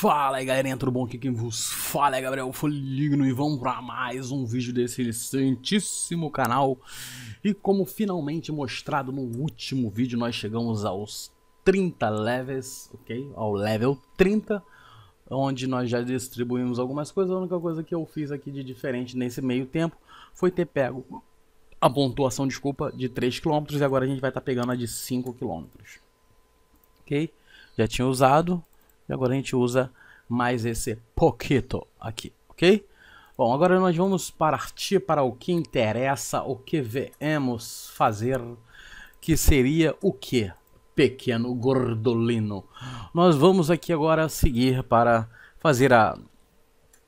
Fala aí galerinha, tudo bom? Aqui quem vos fala é Gabriel Foligno e vamos para mais um vídeo desse santíssimo canal. E como finalmente mostrado no último vídeo, nós chegamos aos 30 levels, ok? Ao level 30, onde nós já distribuímos algumas coisas. A única coisa que eu fiz aqui de diferente nesse meio tempo foi ter pego a pontuação, desculpa, de 3 km e agora a gente vai estar tá pegando a de 5 km. Ok? Já tinha usado, e agora a gente usa mais esse pouquito aqui, ok? Bom, agora nós vamos partir para o que interessa, o que viemos fazer, que seria o que? Pequeno gordolino. Nós vamos aqui agora seguir para fazer a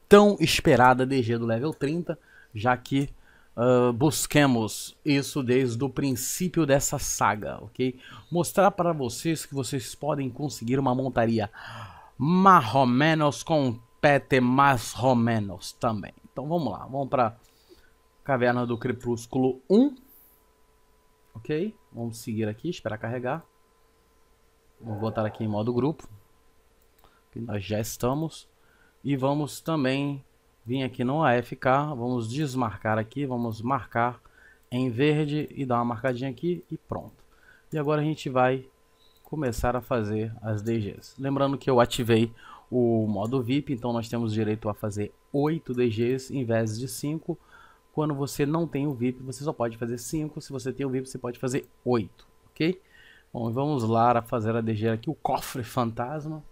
tão esperada DG do level 30, já que uh, busquemos isso desde o princípio dessa saga, ok? Mostrar para vocês que vocês podem conseguir uma montaria Marromenos ou menos compete mais romenos também. Então vamos lá, vamos para Caverna do Crepúsculo 1. Ok, vamos seguir aqui, esperar carregar. Vou botar aqui em modo grupo. Que nós já estamos. E vamos também vir aqui no AFK, vamos desmarcar aqui, vamos marcar em verde e dar uma marcadinha aqui e pronto. E agora a gente vai começar a fazer as DGs. Lembrando que eu ativei o modo VIP, então nós temos direito a fazer 8 DGs em vez de 5. Quando você não tem o VIP, você só pode fazer 5. Se você tem o VIP, você pode fazer 8, ok? Bom, vamos lá a fazer a DG aqui, o cofre fantasma.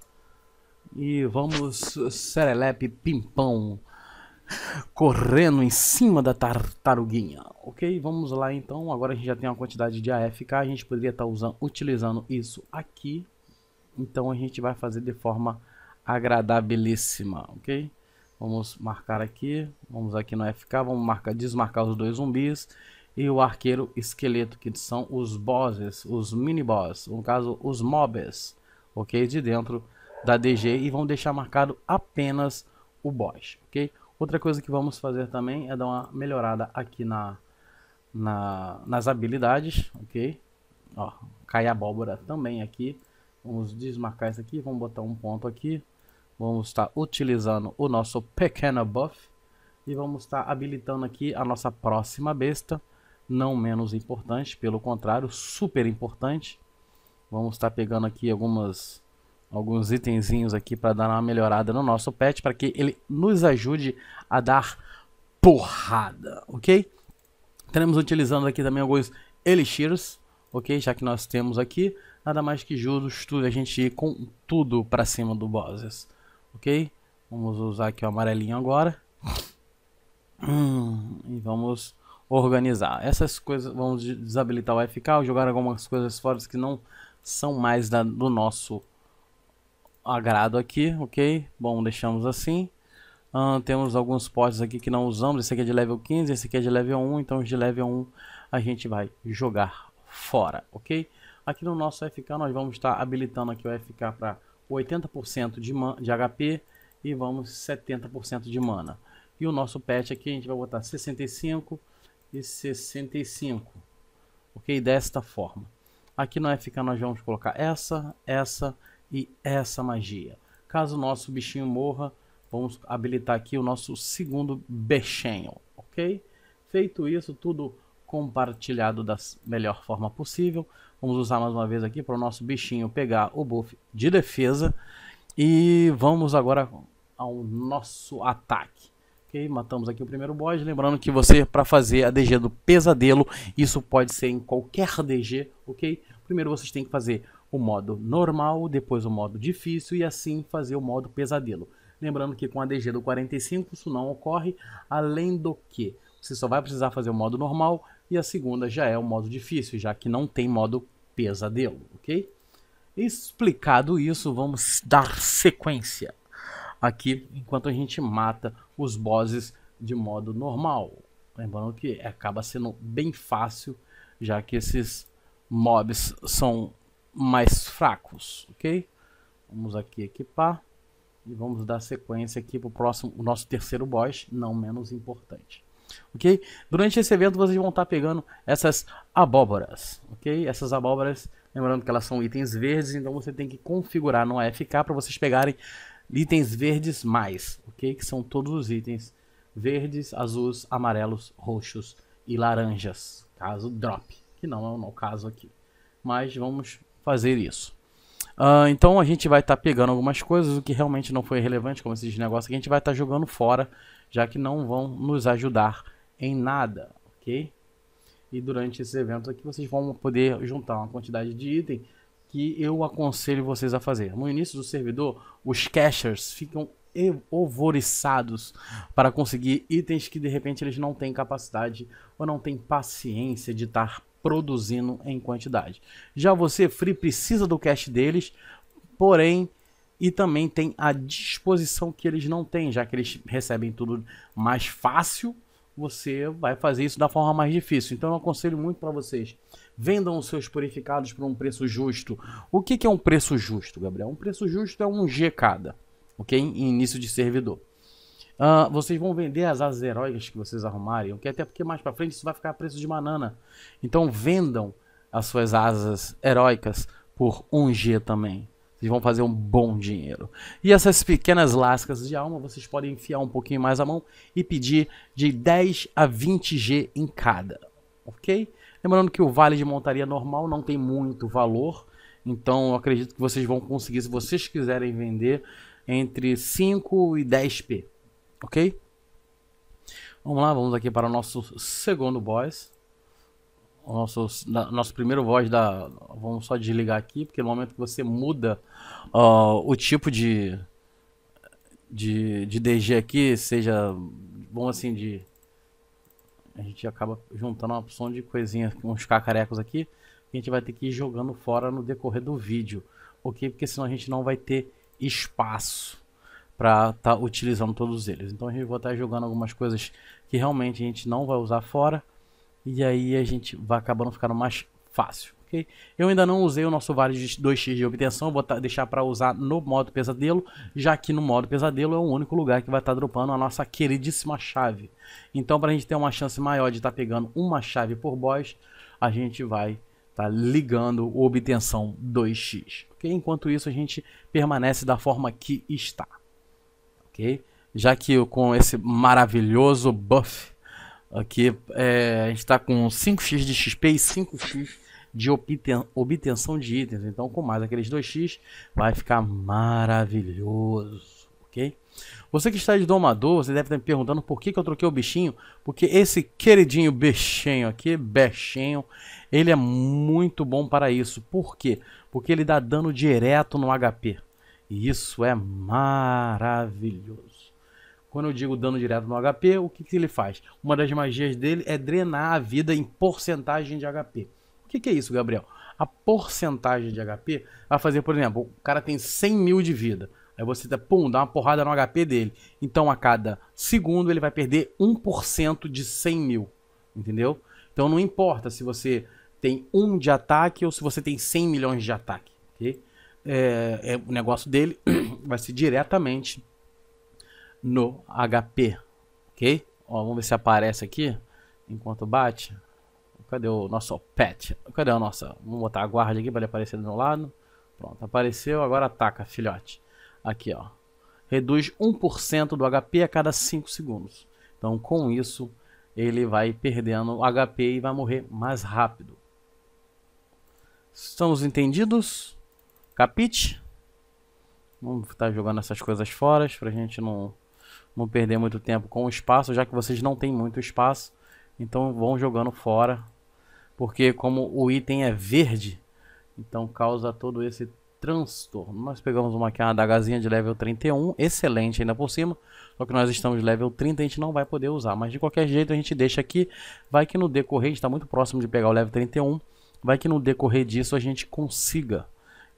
E vamos serelepe pimpão correndo em cima da tartaruguinha. Ok, vamos lá então. Agora a gente já tem uma quantidade de AFK, a gente poderia estar tá usando, utilizando isso aqui. Então a gente vai fazer de forma agradabilíssima, ok? Vamos marcar aqui, vamos aqui no AFK, vamos marcar, desmarcar os dois zumbis e o arqueiro esqueleto, que são os bosses, os mini-boss, no caso os mobs, ok? De dentro da DG e vão deixar marcado apenas o boss, ok? Outra coisa que vamos fazer também é dar uma melhorada aqui na, na nas habilidades, ok? Ó, cai abóbora também aqui. Vamos desmarcar isso aqui, vamos botar um ponto aqui. Vamos estar utilizando o nosso pequeno buff. E vamos estar habilitando aqui a nossa próxima besta. Não menos importante, pelo contrário, super importante. Vamos estar pegando aqui algumas alguns itenzinhos aqui para dar uma melhorada no nosso pet, para que ele nos ajude a dar porrada, ok? Teremos utilizando aqui também alguns elixirs, ok? Já que nós temos aqui, nada mais que justo a gente ir com tudo para cima do bosses, ok? Vamos usar aqui o amarelinho agora. Hum, e vamos organizar. Essas coisas, vamos desabilitar o FK, jogar algumas coisas fora que não são mais da, do nosso agrado aqui, ok? Bom, deixamos assim. Uh, temos alguns postes aqui que não usamos. Esse aqui é de level 15, esse aqui é de level 1. Então os de level 1 a gente vai jogar fora, ok? Aqui no nosso FK nós vamos estar habilitando aqui o FK para 80% de, de HP e vamos 70% de mana. E o nosso pet aqui a gente vai botar 65 e 65, ok? Desta forma. Aqui no FK nós vamos colocar essa, essa e essa magia. Caso o nosso bichinho morra, vamos habilitar aqui o nosso segundo bichinho, ok? Feito isso, tudo compartilhado da melhor forma possível. Vamos usar mais uma vez aqui para o nosso bichinho pegar o buff de defesa. E vamos agora ao nosso ataque. Ok, matamos aqui o primeiro boss. Lembrando que você, para fazer a DG do pesadelo, isso pode ser em qualquer DG, ok? Primeiro vocês têm que fazer o modo normal, depois o modo difícil e assim fazer o modo pesadelo. Lembrando que com a DG do 45 isso não ocorre, além do que você só vai precisar fazer o modo normal e a segunda já é o modo difícil, já que não tem modo pesadelo, ok? Explicado isso, vamos dar sequência aqui enquanto a gente mata os bosses de modo normal. Lembrando que acaba sendo bem fácil, já que esses mobs são mais fracos, ok? Vamos aqui equipar e vamos dar sequência aqui para o próximo, o nosso terceiro boss, não menos importante. Ok? Durante esse evento vocês vão estar tá pegando essas abóboras, ok? Essas abóboras, lembrando que elas são itens verdes, então você tem que configurar no AFK para vocês pegarem itens verdes mais, ok? Que são todos os itens verdes, azuis, amarelos, roxos e laranjas, caso drop, que não é o caso aqui. Mas vamos fazer isso. Uh, então a gente vai estar tá pegando algumas coisas, o que realmente não foi relevante, como esses negócios, que a gente vai estar tá jogando fora, já que não vão nos ajudar em nada, ok? E durante esses eventos aqui vocês vão poder juntar uma quantidade de item que eu aconselho vocês a fazer. No início do servidor, os cachers ficam ovoriçados para conseguir itens que de repente eles não têm capacidade ou não têm paciência de estar produzindo em quantidade. Já você, Free, precisa do cash deles, porém, e também tem a disposição que eles não têm, já que eles recebem tudo mais fácil, você vai fazer isso da forma mais difícil. Então eu aconselho muito para vocês, vendam os seus purificados por um preço justo. O que, que é um preço justo, Gabriel? Um preço justo é um G cada, ok? Em início de servidor. Uh, vocês vão vender as asas heróicas que vocês arrumarem, que até porque mais para frente isso vai ficar a preço de banana. Então vendam as suas asas heróicas por 1G também. Vocês vão fazer um bom dinheiro. E essas pequenas lascas de alma, vocês podem enfiar um pouquinho mais a mão e pedir de 10 a 20G em cada, ok? Lembrando que o vale de montaria normal não tem muito valor, então eu acredito que vocês vão conseguir, se vocês quiserem vender, entre 5 e 10p. Ok? Vamos lá, vamos aqui para o nosso segundo voice, O nosso, da, nosso primeiro voice da. Vamos só desligar aqui, porque no momento que você muda uh, o tipo de, de. de DG aqui, seja. Bom assim, de. A gente acaba juntando uma opção de coisinha, uns cacarecos aqui. Que a gente vai ter que ir jogando fora no decorrer do vídeo. Ok? Porque senão a gente não vai ter espaço para estar tá utilizando todos eles. Então a gente vai estar tá jogando algumas coisas que realmente a gente não vai usar fora e aí a gente vai acabando ficando mais fácil. Ok? Eu ainda não usei o nosso vale de 2x de obtenção, vou tá, deixar para usar no modo pesadelo, já que no modo pesadelo é o único lugar que vai estar tá dropando a nossa queridíssima chave. Então para a gente ter uma chance maior de estar tá pegando uma chave por boss, a gente vai estar tá ligando o obtenção 2x. Okay? Enquanto isso a gente permanece da forma que está. Já que com esse maravilhoso buff aqui, é, a gente está com 5x de XP e 5x de obtenção de itens. Então, com mais aqueles 2x, vai ficar maravilhoso, ok? Você que está de domador, você deve estar me perguntando por que, que eu troquei o bichinho, porque esse queridinho bichinho aqui, bichinho, ele é muito bom para isso. Por quê? Porque ele dá dano direto no HP. E isso é maravilhoso. Quando eu digo dano direto no HP, o que, que ele faz? Uma das magias dele é drenar a vida em porcentagem de HP. O que, que é isso, Gabriel? A porcentagem de HP vai fazer, por exemplo, o cara tem 100 mil de vida. Aí você tá, pum, dá uma porrada no HP dele. Então a cada segundo ele vai perder 1% de 100 mil. Entendeu? Então não importa se você tem 1 de ataque ou se você tem 100 milhões de ataque. ok? é, é, o negócio dele vai ser diretamente no HP, ok? Ó, vamos ver se aparece aqui enquanto bate. Cadê o nosso pet? Cadê a nossa? Vamos botar a guarda aqui para ele aparecer do meu lado. Pronto, apareceu. Agora ataca, filhote. Aqui, ó. Reduz 1% do HP a cada 5 segundos. Então, com isso, ele vai perdendo HP e vai morrer mais rápido. Estamos entendidos? Capite? Vamos estar tá jogando essas coisas fora pra gente não, não perder muito tempo com o espaço, já que vocês não têm muito espaço. Então vão jogando fora. Porque como o item é verde, então causa todo esse transtorno. Nós pegamos uma aqui, uma adagazinha de level 31, excelente ainda por cima. Só que nós estamos level 30 a gente não vai poder usar. Mas de qualquer jeito a gente deixa aqui. Vai que no decorrer, a gente está muito próximo de pegar o level 31. Vai que no decorrer disso a gente consiga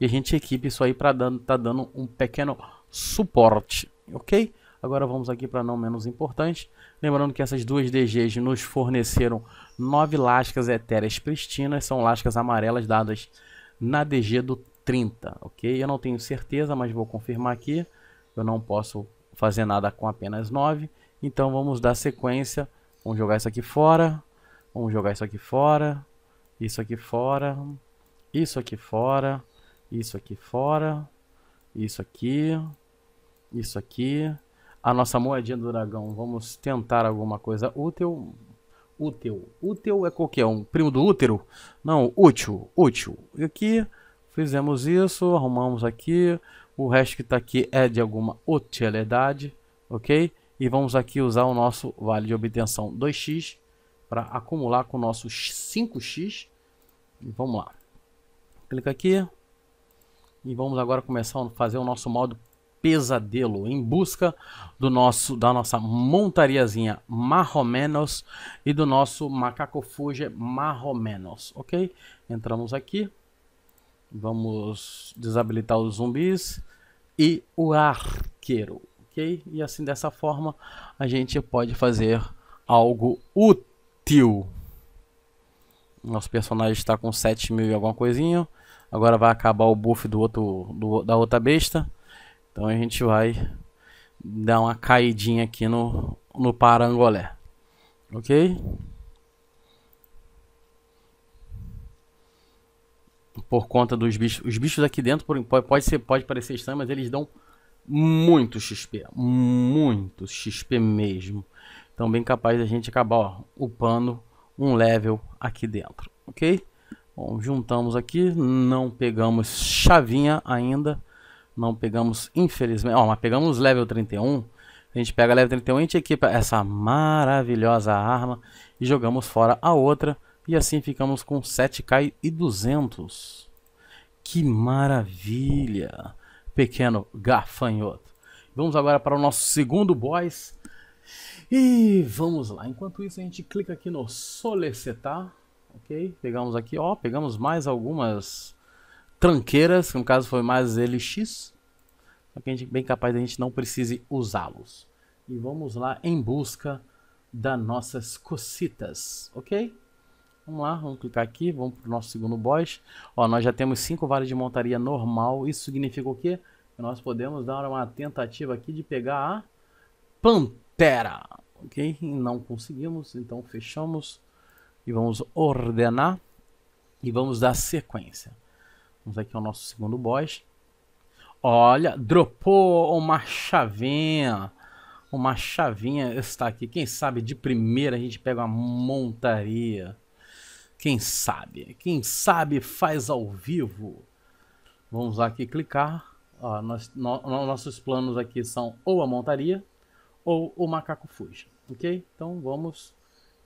e a gente equipe isso aí para dando, tá dando um pequeno suporte, ok? Agora vamos aqui para não menos importante. Lembrando que essas duas DGs nos forneceram nove lascas etéreas pristinas, são lascas amarelas dadas na DG do 30, ok? Eu não tenho certeza, mas vou confirmar aqui. Eu não posso fazer nada com apenas nove, Então vamos dar sequência. Vamos jogar isso aqui fora. Vamos jogar isso aqui fora. Isso aqui fora. Isso aqui fora. Isso aqui fora. Isso aqui. Isso aqui. A nossa moedinha do dragão. Vamos tentar alguma coisa útil. Útil. Útil é qualquer um. Primo do útero? Não, útil. Útil. E aqui. Fizemos isso. Arrumamos aqui. O resto que está aqui é de alguma utilidade. Ok? E vamos aqui usar o nosso vale de obtenção 2x para acumular com o nosso 5x. E vamos lá. Clica aqui. E vamos agora começar a fazer o nosso modo pesadelo em busca do nosso da nossa montariazinha marromenos e do nosso macaco fuge marromenos, ok? Entramos aqui, vamos desabilitar os zumbis e o arqueiro, ok? E assim dessa forma a gente pode fazer algo útil. Nosso personagem está com 7 mil e alguma coisinha. Agora vai acabar o buff do outro, do, da outra besta. Então a gente vai dar uma caidinha aqui no, no parangolé. Ok? Por conta dos bichos. Os bichos aqui dentro pode, pode, ser, pode parecer estranho, mas eles dão muito XP. Muito XP mesmo. Então bem capaz da gente acabar ó, upando um level aqui dentro. Ok? Bom, juntamos aqui, não pegamos chavinha ainda, não pegamos, infelizmente, ó, mas pegamos level 31, a gente pega level 31, a gente equipa essa maravilhosa arma e jogamos fora a outra e assim ficamos com 7k e 200. Que maravilha, pequeno gafanhoto. Vamos agora para o nosso segundo boss e vamos lá, enquanto isso a gente clica aqui no solicitar Ok, pegamos aqui, ó, pegamos mais algumas tranqueiras, que no caso foi mais LX. Só que a gente, bem capaz a gente não precise usá-los. E vamos lá em busca das nossas cocitas, ok? Vamos lá, vamos clicar aqui, vamos para o nosso segundo boss. Ó, nós já temos cinco varas de montaria normal, isso significa o quê? Que nós podemos dar uma tentativa aqui de pegar a Pantera, ok? E não conseguimos, então fechamos e vamos ordenar e vamos dar sequência. Vamos aqui ao nosso segundo boss. Olha, dropou uma chavinha. Uma chavinha está aqui. Quem sabe de primeira a gente pega uma montaria. Quem sabe? Quem sabe faz ao vivo. Vamos aqui clicar. Ó, nós, no, nossos planos aqui são ou a montaria ou o macaco fuja. Ok? Então vamos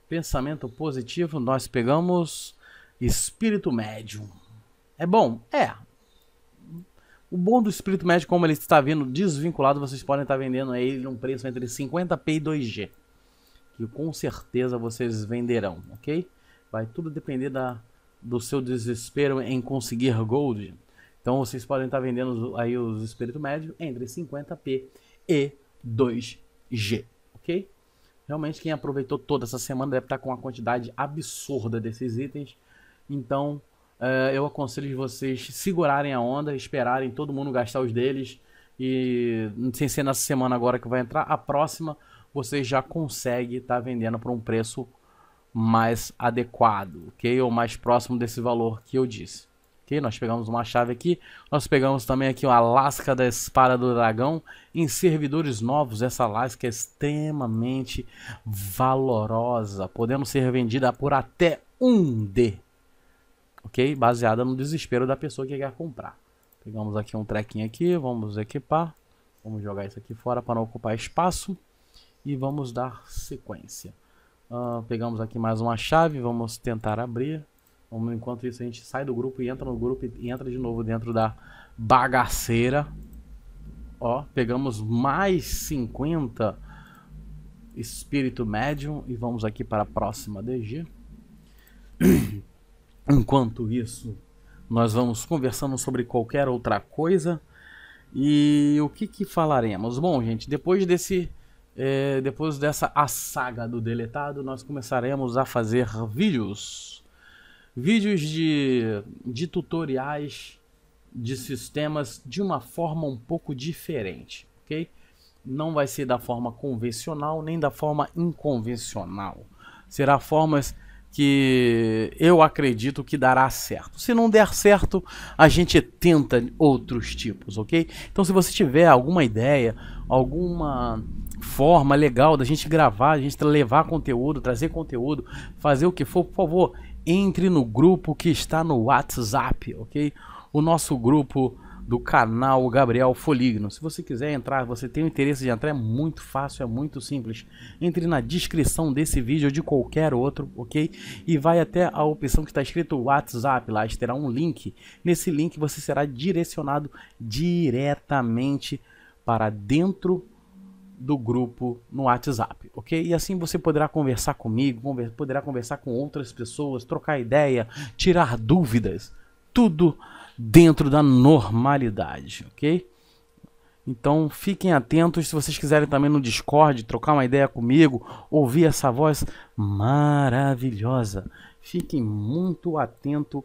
pensamento positivo, nós pegamos espírito médium. É bom? É. O bom do espírito médium, como ele está vindo desvinculado, vocês podem estar vendendo ele um preço entre 50p e 2G. Que com certeza vocês venderão, ok? Vai tudo depender da, do seu desespero em conseguir gold. Então vocês podem estar vendendo aí os espírito médio entre 50p e 2G, ok? Realmente quem aproveitou toda essa semana deve estar com uma quantidade absurda desses itens. Então é, eu aconselho vocês segurarem a onda, esperarem todo mundo gastar os deles. E sem ser nessa semana agora que vai entrar, a próxima você já consegue estar tá vendendo por um preço mais adequado, ok? Ou mais próximo desse valor que eu disse. Ok, nós pegamos uma chave aqui. Nós pegamos também aqui uma lasca da espada do dragão. Em servidores novos, essa lasca é extremamente valorosa. Podendo ser vendida por até 1D. Ok? Baseada no desespero da pessoa que quer comprar. Pegamos aqui um trequinho aqui. Vamos equipar. Vamos jogar isso aqui fora para não ocupar espaço. E vamos dar sequência. Uh, pegamos aqui mais uma chave. Vamos tentar abrir. Enquanto isso, a gente sai do grupo e entra no grupo e entra de novo dentro da bagaceira. Ó, pegamos mais 50 espírito médium e vamos aqui para a próxima DG. Enquanto isso, nós vamos conversando sobre qualquer outra coisa. E o que, que falaremos? Bom, gente, depois desse é, depois dessa a saga do deletado, nós começaremos a fazer vídeos vídeos de, de tutoriais de sistemas de uma forma um pouco diferente, ok? Não vai ser da forma convencional nem da forma inconvencional. Será formas que eu acredito que dará certo. Se não der certo, a gente tenta outros tipos, ok? Então, se você tiver alguma ideia, alguma forma legal da gente gravar, a gente levar conteúdo, trazer conteúdo, fazer o que for, por favor, entre no grupo que está no WhatsApp, ok? O nosso grupo do canal Gabriel Foligno. Se você quiser entrar, você tem o interesse de entrar, é muito fácil, é muito simples. Entre na descrição desse vídeo ou de qualquer outro, ok? E vai até a opção que está escrito WhatsApp lá, terá um link. Nesse link você será direcionado diretamente para dentro do grupo no WhatsApp, ok? E assim você poderá conversar comigo, poderá conversar com outras pessoas, trocar ideia, tirar dúvidas, tudo dentro da normalidade, ok? Então fiquem atentos se vocês quiserem também no Discord trocar uma ideia comigo, ouvir essa voz maravilhosa. Fiquem muito atentos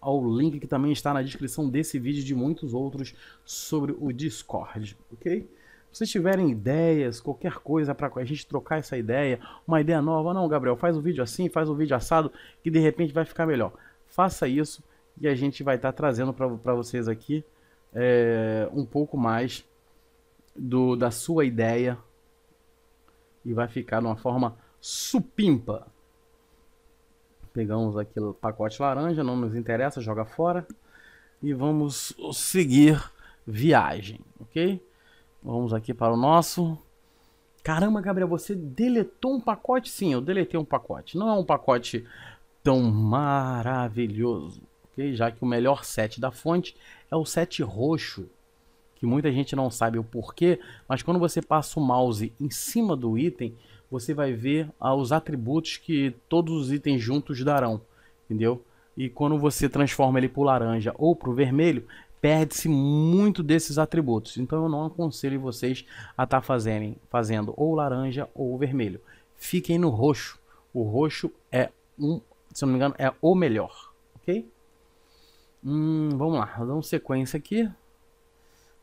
ao link que também está na descrição desse vídeo e de muitos outros sobre o Discord, ok? Se tiverem ideias, qualquer coisa para a gente trocar essa ideia, uma ideia nova, não, Gabriel, faz um vídeo assim, faz um vídeo assado, que de repente vai ficar melhor. Faça isso e a gente vai estar tá trazendo para vocês aqui é, um pouco mais do, da sua ideia e vai ficar de uma forma supimpa. Pegamos aqui o pacote laranja, não nos interessa, joga fora. E vamos seguir viagem, ok? Vamos aqui para o nosso. Caramba, Gabriel, você deletou um pacote? Sim, eu deletei um pacote. Não é um pacote tão maravilhoso, ok? Já que o melhor set da fonte é o set roxo, que muita gente não sabe o porquê, mas quando você passa o mouse em cima do item, você vai ver ah, os atributos que todos os itens juntos darão, entendeu? E quando você transforma ele para o laranja ou para o vermelho, perde-se muito desses atributos. Então eu não aconselho vocês a estar tá fazendo ou laranja ou vermelho. Fiquem no roxo. O roxo é um, se não me engano, é o melhor, ok? Hum, vamos lá, vamos sequência aqui.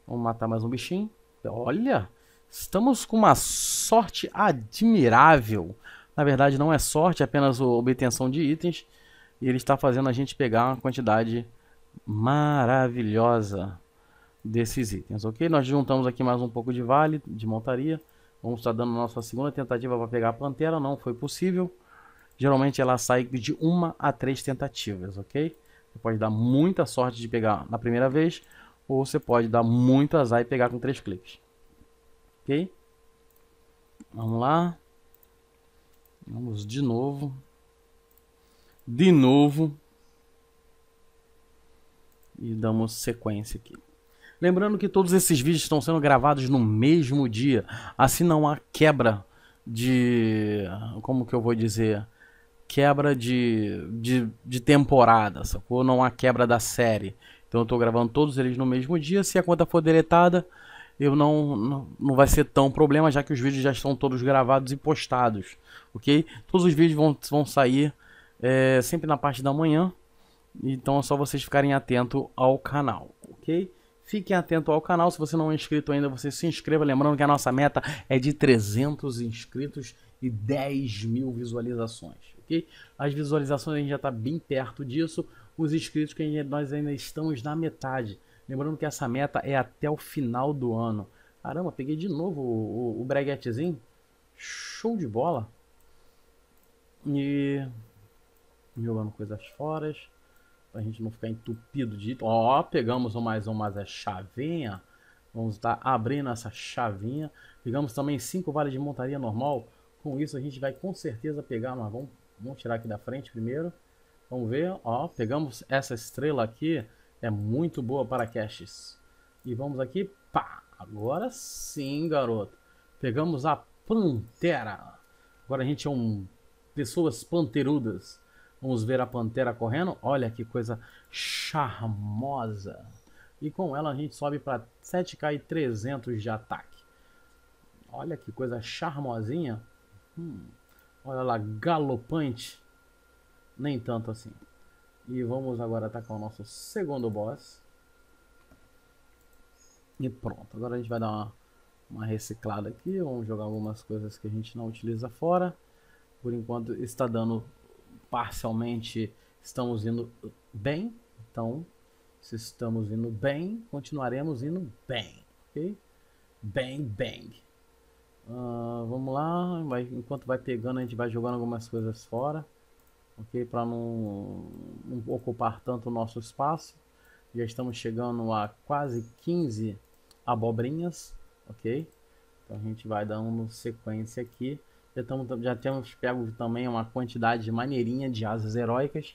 Vamos matar mais um bichinho. Olha, estamos com uma sorte admirável. Na verdade, não é sorte, é apenas a obtenção de itens. E ele está fazendo a gente pegar uma quantidade maravilhosa desses itens, ok? Nós juntamos aqui mais um pouco de vale, de montaria. Vamos estar dando nossa segunda tentativa para pegar a pantera, não foi possível. Geralmente ela sai de uma a três tentativas, ok? Você pode dar muita sorte de pegar na primeira vez, ou você pode dar muito azar e pegar com três cliques, ok? Vamos lá. Vamos de novo. De novo e damos sequência aqui. Lembrando que todos esses vídeos estão sendo gravados no mesmo dia, assim não há quebra de. Como que eu vou dizer? Quebra de, de, de temporada, sacou? Não há quebra da série. Então eu estou gravando todos eles no mesmo dia. Se a conta for deletada, eu não, não, não vai ser tão problema, já que os vídeos já estão todos gravados e postados, ok? Todos os vídeos vão, vão sair é, sempre na parte da manhã. Então é só vocês ficarem atentos ao canal, ok? Fiquem atentos ao canal, se você não é inscrito ainda, você se inscreva. Lembrando que a nossa meta é de 300 inscritos e 10 mil visualizações, ok? As visualizações a gente já está bem perto disso, os inscritos que gente, nós ainda estamos na metade. Lembrando que essa meta é até o final do ano. Caramba, peguei de novo o, o, o breguetezinho. Show de bola. E jogando coisas fora. Pra gente não ficar entupido de Ó, pegamos mais uma é chavinha. Vamos estar tá abrindo essa chavinha. Pegamos também cinco vales de montaria normal. Com isso a gente vai com certeza pegar, mas vamos, vamos tirar aqui da frente primeiro. Vamos ver, ó, pegamos essa estrela aqui. É muito boa para caches. E vamos aqui, pá, agora sim, garoto. Pegamos a Pantera. Agora a gente é um... Pessoas panterudas Vamos ver a pantera correndo. Olha que coisa charmosa. E com ela a gente sobe para 7k e 300 de ataque. Olha que coisa charmosinha. Hum. Olha lá, galopante. Nem tanto assim. E vamos agora atacar o nosso segundo boss. E pronto, agora a gente vai dar uma, uma reciclada aqui. Vamos jogar algumas coisas que a gente não utiliza fora. Por enquanto está dando parcialmente estamos indo bem. Então, se estamos indo bem, continuaremos indo bem. Ok? Bang, bang. Uh, vamos lá. Vai, enquanto vai pegando, a gente vai jogando algumas coisas fora. Ok? Para não, não ocupar tanto o nosso espaço. Já estamos chegando a quase 15 abobrinhas. Ok? Então a gente vai dando sequência aqui. Já, tamo, já temos pego também uma quantidade maneirinha de asas heróicas.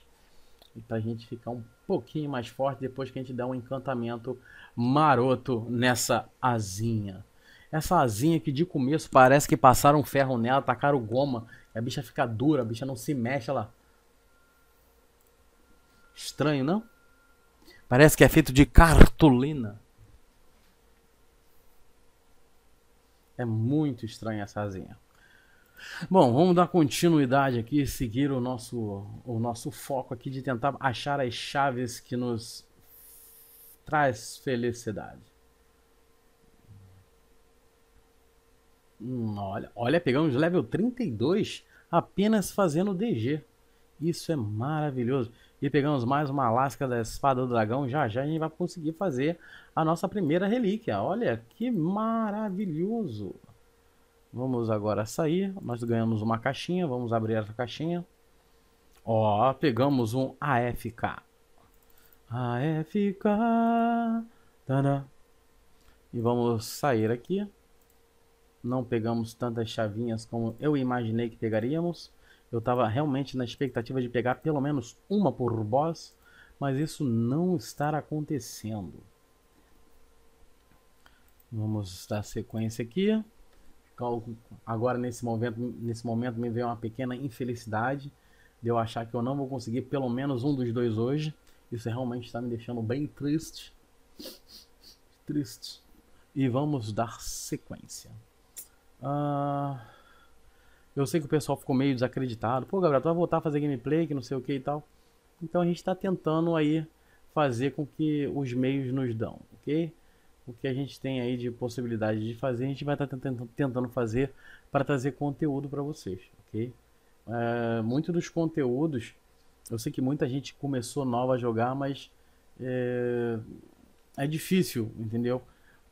E pra gente ficar um pouquinho mais forte depois que a gente der um encantamento maroto nessa asinha. Essa asinha que de começo parece que passaram ferro nela, tacaram goma. E a bicha fica dura, a bicha não se mexe, lá. Estranho, não? Parece que é feito de cartolina. É muito estranha essa asinha. Bom, vamos dar continuidade aqui, seguir o nosso, o nosso foco aqui de tentar achar as chaves que nos traz felicidade. Hum, olha, olha, pegamos level 32 apenas fazendo DG. Isso é maravilhoso. E pegamos mais uma lasca da espada do dragão. Já já a gente vai conseguir fazer a nossa primeira relíquia. Olha que maravilhoso. Vamos agora sair. Nós ganhamos uma caixinha. Vamos abrir essa caixinha. Ó, pegamos um AFK. AFK. Tana. E vamos sair aqui. Não pegamos tantas chavinhas como eu imaginei que pegaríamos. Eu estava realmente na expectativa de pegar pelo menos uma por boss, mas isso não está acontecendo. Vamos dar sequência aqui agora nesse momento, nesse momento me veio uma pequena infelicidade de eu achar que eu não vou conseguir pelo menos um dos dois hoje. Isso realmente está me deixando bem triste. Triste. E vamos dar sequência. Uh... Eu sei que o pessoal ficou meio desacreditado. Pô, Gabriel, tu vai voltar a fazer gameplay, que não sei o que e tal. Então a gente está tentando aí fazer com que os meios nos dão, ok? o que a gente tem aí de possibilidade de fazer, a gente vai tá estar tentando fazer para trazer conteúdo para vocês, ok? Uh, muito dos conteúdos, eu sei que muita gente começou nova a jogar, mas é, é difícil, entendeu?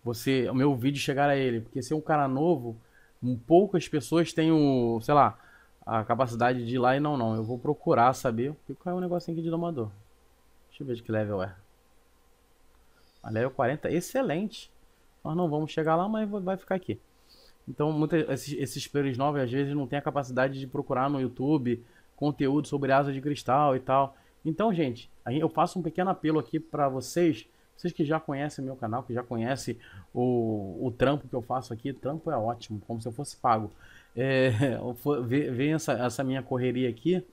Você, o meu vídeo chegar a ele, porque ser um cara novo, poucas pessoas têm o, sei lá, a capacidade de ir lá e não, não. Eu vou procurar saber. Qual é o negocinho aqui de domador? Deixa eu ver de que level é. A level 40 excelente. Nós não vamos chegar lá, mas vai ficar aqui. Então, muitos esses, esses players novos às vezes não têm a capacidade de procurar no YouTube conteúdo sobre asa de cristal e tal. Então, gente, eu faço um pequeno apelo aqui para vocês, vocês que já conhecem meu canal, que já conhecem o, o trampo que eu faço aqui, trampo é ótimo, como se eu fosse pago. É, vem essa, essa minha correria aqui.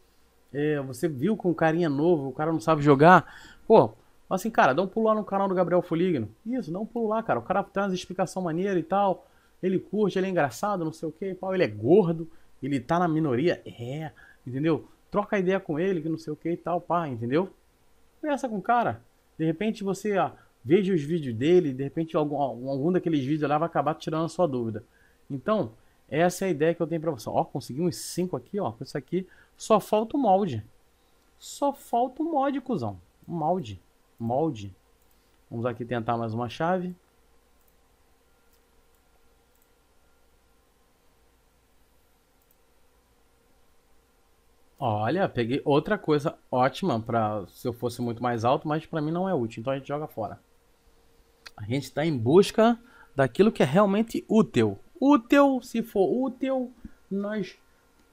É, você viu com um carinha novo, o cara não sabe jogar. Pô, assim, cara, dá um pulo lá no canal do Gabriel Foligno. Isso, dá um pulo lá, cara. O cara traz explicação maneira e tal. Ele curte, ele é engraçado, não sei o que, pau. Ele é gordo, ele tá na minoria. É, entendeu? Troca ideia com ele, que não sei o que e tal, pá, entendeu? Conversa com o cara. De repente você ó, veja os vídeos dele, de repente algum, algum daqueles vídeos lá vai acabar tirando a sua dúvida. Então, essa é a ideia que eu tenho para você. Ó, consegui uns 5 aqui, ó. Com isso aqui, só falta o molde. Só falta o molde, cuzão. O molde molde. Vamos aqui tentar mais uma chave. Olha, peguei outra coisa ótima para se eu fosse muito mais alto, mas para mim não é útil, então a gente joga fora. A gente está em busca daquilo que é realmente útil. Útil, se for útil, nós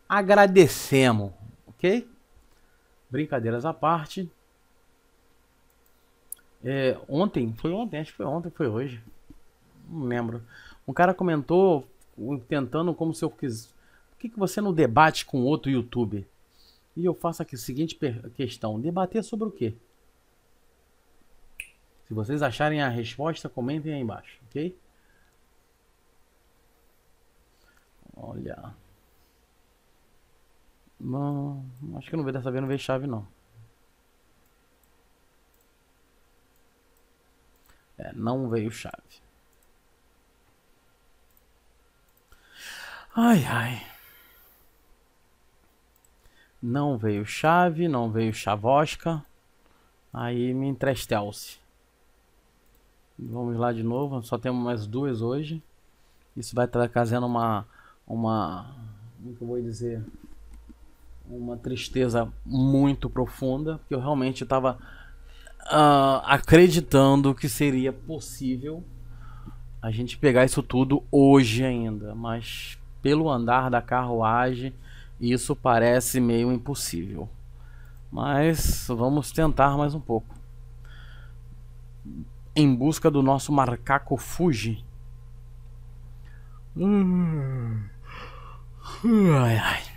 agradecemos, ok? Brincadeiras à parte. É, ontem, foi ontem, acho que foi ontem, foi hoje. Não lembro. Um cara comentou tentando como se eu quis. Por que, que você não debate com outro YouTube? E eu faço aqui a seguinte questão: debater sobre o quê? Se vocês acharem a resposta, comentem aí embaixo, ok? Olha. Não, acho que não veio dessa vez, não veio chave não. É, não veio chave. Ai, ai. Não veio chave, não veio chavosca. Aí me entrestelse. Vamos lá de novo, só temos mais duas hoje. Isso vai trazendo uma uma como eu vou dizer, uma tristeza muito profunda, porque eu realmente estava uh, acreditando que seria possível a gente pegar isso tudo hoje ainda, mas pelo andar da carruagem isso parece meio impossível. Mas vamos tentar mais um pouco. Em busca do nosso macaco Fuji. Hum. Ai, ai.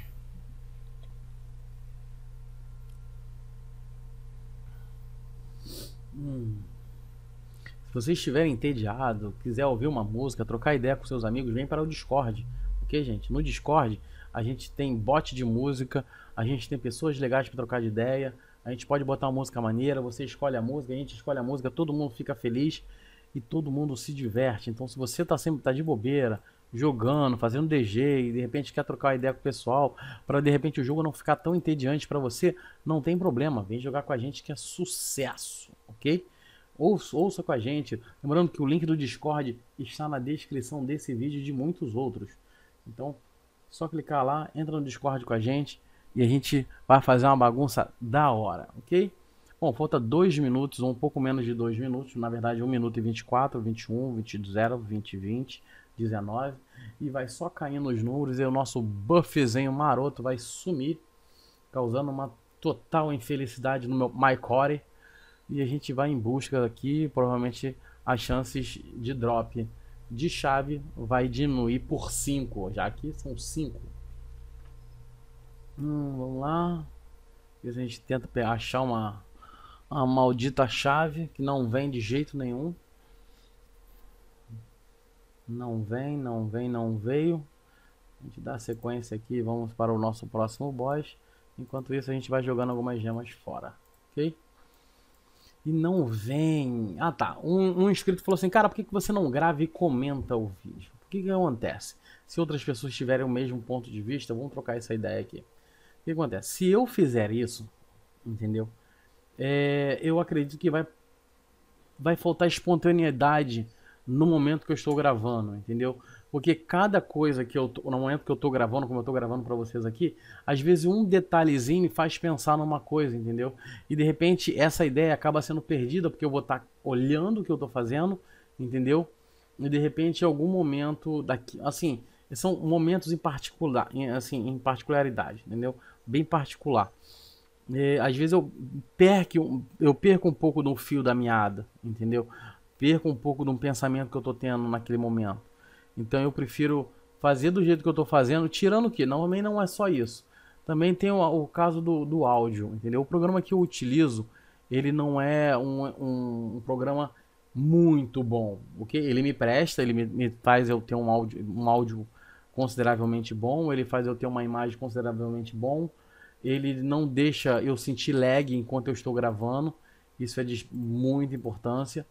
se você estiver entediado, quiser ouvir uma música, trocar ideia com seus amigos, vem para o Discord. Ok, gente? No Discord a gente tem bot de música, a gente tem pessoas legais para trocar de ideia, a gente pode botar uma música maneira, você escolhe a música, a gente escolhe a música, todo mundo fica feliz e todo mundo se diverte. Então, se você tá sempre tá de bobeira, jogando, fazendo DG e de repente quer trocar ideia com o pessoal, para de repente o jogo não ficar tão entediante para você, não tem problema, vem jogar com a gente que é sucesso ok? Ouça, ouça com a gente. Lembrando que o link do Discord está na descrição desse vídeo e de muitos outros. Então, só clicar lá, entra no Discord com a gente e a gente vai fazer uma bagunça da hora, ok? Bom, falta dois minutos, ou um pouco menos de dois minutos, na verdade 1 minuto e 24, 21, 20, 0, 20, 20, 19, e vai só caindo os números e o nosso buffzinho maroto vai sumir, causando uma total infelicidade no meu MyCore e a gente vai em busca aqui, provavelmente as chances de drop de chave vai diminuir por 5, já que são 5. Hum, vamos lá. A gente tenta achar uma, uma maldita chave que não vem de jeito nenhum. Não vem, não vem, não veio. A gente dá sequência aqui, vamos para o nosso próximo boss. Enquanto isso a gente vai jogando algumas gemas fora, ok? e não vem. Ah tá, um, um, inscrito falou assim, cara, por que, que você não grava e comenta o vídeo? O que, que acontece? Se outras pessoas tiverem o mesmo ponto de vista, vamos trocar essa ideia aqui. O que acontece? Se eu fizer isso, entendeu? É, eu acredito que vai, vai faltar espontaneidade no momento que eu estou gravando, entendeu? Porque cada coisa que eu tô, no momento que eu tô gravando, como eu tô gravando para vocês aqui, às vezes um detalhezinho me faz pensar numa coisa, entendeu? E de repente essa ideia acaba sendo perdida porque eu vou estar tá olhando o que eu tô fazendo, entendeu? E de repente em algum momento daqui, assim, são momentos em particular, assim, em particularidade, entendeu? Bem particular. E, é, às vezes eu perco, eu perco um pouco do fio da meada, entendeu? Perco um pouco de um pensamento que eu tô tendo naquele momento. Então eu prefiro fazer do jeito que eu estou fazendo, tirando que não, também não é só isso. Também tem o, o caso do, do áudio, entendeu? O programa que eu utilizo, ele não é um, um, um programa muito bom, ok? Ele me presta, ele me, me, faz eu ter um áudio, um áudio consideravelmente bom, ele faz eu ter uma imagem consideravelmente bom, ele não deixa eu sentir lag enquanto eu estou gravando, isso é de muita importância.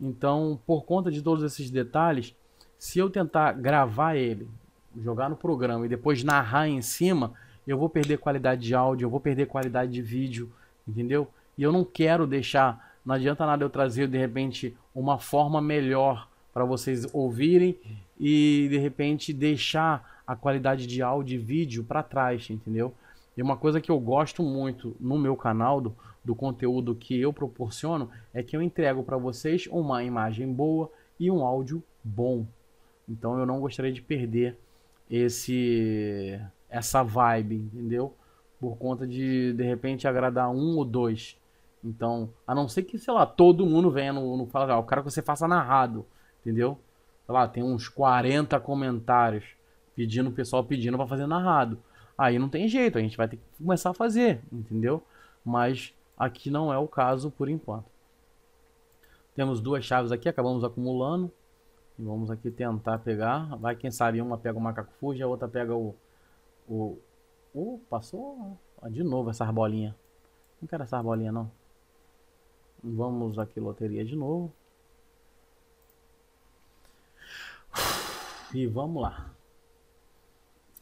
Então, por conta de todos esses detalhes, se eu tentar gravar ele, jogar no programa e depois narrar em cima, eu vou perder qualidade de áudio, eu vou perder qualidade de vídeo, entendeu? E eu não quero deixar, não adianta nada eu trazer de repente uma forma melhor para vocês ouvirem e de repente deixar a qualidade de áudio e vídeo para trás, entendeu? E uma coisa que eu gosto muito no meu canal do, do conteúdo que eu proporciono é que eu entrego para vocês uma imagem boa e um áudio bom, então eu não gostaria de perder esse essa vibe, entendeu? Por conta de de repente agradar um ou dois. Então, a não ser que, sei lá, todo mundo venha no, no fala, ah, o cara que você faça narrado, entendeu? Sei lá, tem uns 40 comentários pedindo, o pessoal pedindo para fazer narrado. Aí não tem jeito, a gente vai ter que começar a fazer, entendeu? Mas aqui não é o caso por enquanto. Temos duas chaves aqui, acabamos acumulando. E vamos aqui tentar pegar. Vai, quem sabe uma pega o macaco fuja, a outra pega o... O... Uh, passou de novo essa arbolinha. Não quero essa arbolinha, não. Vamos aqui, loteria de novo. E vamos lá.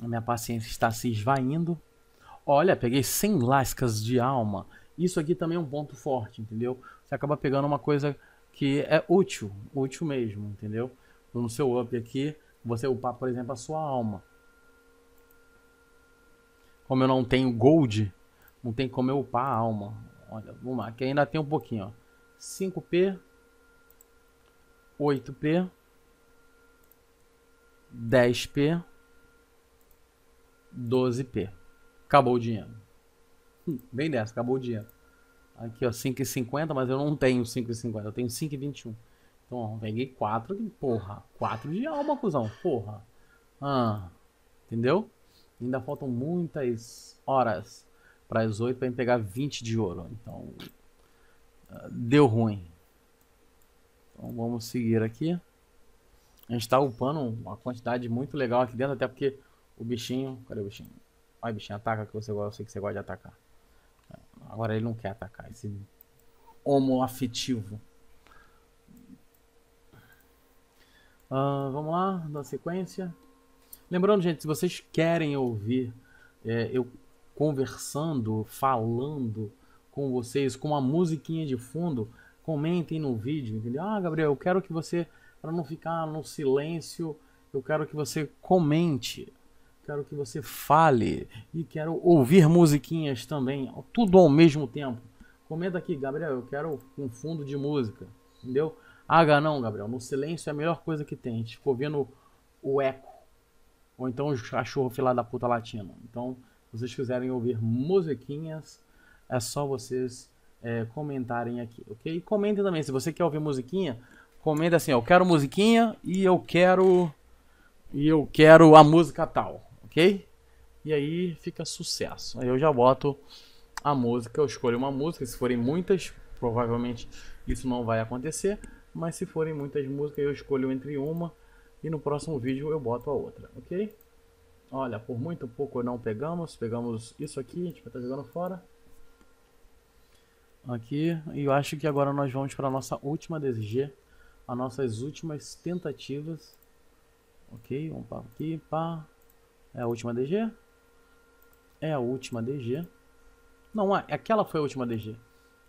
A minha paciência está se esvaindo. Olha, peguei 100 lascas de alma. Isso aqui também é um ponto forte, entendeu? Você acaba pegando uma coisa que é útil, útil mesmo, entendeu? no seu up aqui, você upar, por exemplo, a sua alma. Como eu não tenho gold, não tem como eu upar a alma. Olha, vamos lá, que ainda tem um pouquinho, ó. 5p, 8p, 10p, 12p. Acabou o dinheiro. Hum, bem dessa, acabou o dinheiro. Aqui, ó, 5,50, mas eu não tenho 5,50, eu tenho 5,21. Então, peguei quatro, porra. Quatro de alma, cuzão, porra. Ah, entendeu? Ainda faltam muitas horas para as oito para pegar 20 de ouro. Então, ah, deu ruim. Então, vamos seguir aqui. A gente tá upando uma quantidade muito legal aqui dentro, até porque o bichinho... Cadê o bichinho? Ai, bichinho, ataca que você gosta, eu sei que você gosta de atacar. Agora ele não quer atacar, esse homo afetivo. Uh, vamos lá, na sequência. Lembrando, gente, se vocês querem ouvir é, eu conversando, falando com vocês, com uma musiquinha de fundo, comentem no vídeo, entendeu? Ah, Gabriel, eu quero que você, para não ficar no silêncio, eu quero que você comente, quero que você fale e quero ouvir musiquinhas também, tudo ao mesmo tempo. Comenta aqui, Gabriel, eu quero um fundo de música, entendeu? Ah, não, Gabriel, no silêncio é a melhor coisa que tem. A gente ficou vendo o eco. Ou então os cachorros filar da puta latina. Então, se vocês quiserem ouvir musiquinhas, é só vocês é, comentarem aqui, ok? E comentem também, se você quer ouvir musiquinha, comenta assim, eu quero musiquinha e eu quero... E eu quero a música tal, ok? E aí fica sucesso. Aí eu já boto a música, eu escolho uma música, se forem muitas, provavelmente isso não vai acontecer. Mas se forem muitas músicas, eu escolho entre uma e no próximo vídeo eu boto a outra, ok? Olha, por muito pouco não pegamos, pegamos isso aqui, a gente vai estar tá jogando fora. Aqui, e eu acho que agora nós vamos para a nossa última DSG, as nossas últimas tentativas. Ok, vamos para aqui, pá. É a última DG? É a última DG. Não, é, aquela foi a última DG.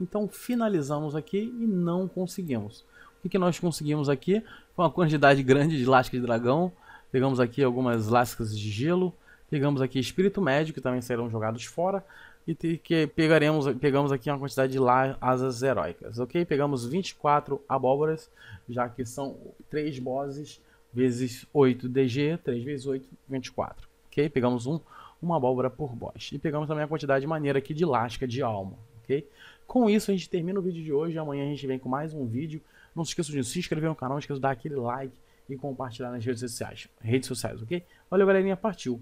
Então finalizamos aqui e não conseguimos. O que, nós conseguimos aqui? Foi uma quantidade grande de lascas de dragão. Pegamos aqui algumas lascas de gelo. Pegamos aqui espírito médio, que também serão jogados fora. E que pegaremos, pegamos aqui uma quantidade de asas heróicas, ok? Pegamos 24 abóboras, já que são 3 bosses vezes 8 DG, 3 vezes 8, 24. Ok? Pegamos um, uma abóbora por boss. E pegamos também a quantidade maneira aqui de lasca de alma. Ok? Com isso, a gente termina o vídeo de hoje. Amanhã a gente vem com mais um vídeo. Não se esqueça de se inscrever no canal, não esqueça de dar aquele like e compartilhar nas redes sociais, redes sociais, ok? Valeu, galerinha, partiu!